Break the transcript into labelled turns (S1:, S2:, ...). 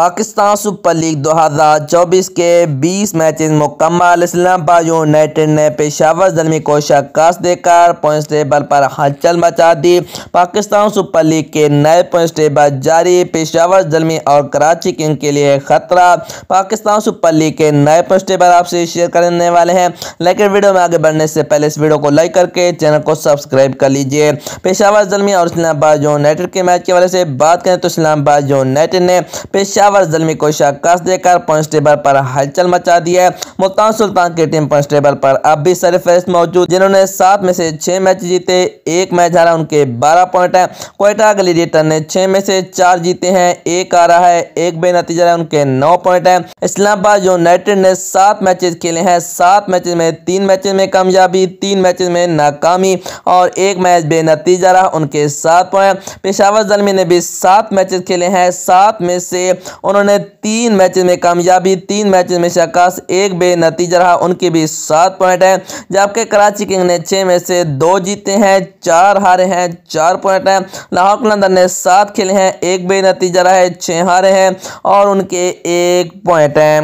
S1: Pakistan super league 2024 के 20 match मुकम्मल Islamabad United ने पेशावर जलमी को शिकस्त देकर पॉइंट टेबल पर हलचल मचा दी पाकिस्तान सुपर लीग के नए पॉइंट टेबल जारी पेशावर जलमी और कराची किंग के लिए खतरा पाकिस्तान सुपर लीग के नए पॉइंट टेबल आपसे शेयर करने वाले हैं लेकिन वीडियो में आगे बढ़ने से पहले इस वीडियो को लाइक करके चैनल को सब्सक्राइब कर लीजिए पेशावर जलमी और इस्लामाबाद यूनाइटेड के मैच के वाले से बात करें तो इस्लामाबाद यूनाइटेड ने पेशावर हमलावर जलमी को शिकस्त देकर कांस्टेबल पर हलचल मचा दी है मुल्तान सुल्तान की टीम कांस्टेबल पर अब भी सरफहरिस्त मौजूद जिन्होंने सात में से छह मैच जीते एक मैच हारा उनके बारह पॉइंट हैं कोयटा ग्लेडिएटर ने छह में से चार जीते हैं एक आ रहा है एक बेनतीजा है उनके नौ पॉइंट हैं इस्लामाबाद यूनाइटेड ने सात मैच खेले हैं सात मैच में तीन मैच में कामयाबी तीन मैच में नाकामी और एक मैच बेनतीजा रहा उनके सात पॉइंट पेशावर जलमी ने भी सात मैच खेले हैं सात में से उन्होंने तीन मैच में कामयाबी तीन मैच में शकाश एक बेनतीजा रहा उनकी भी सात पॉइंट हैं जबकि कराची किंग ने छः में से दो जीते हैं चार हारे हैं चार पॉइंट हैं लाहौर कलंदर ने सात खेले हैं एक बेनतीजा रहा है छः हारे हैं और उनके एक पॉइंट हैं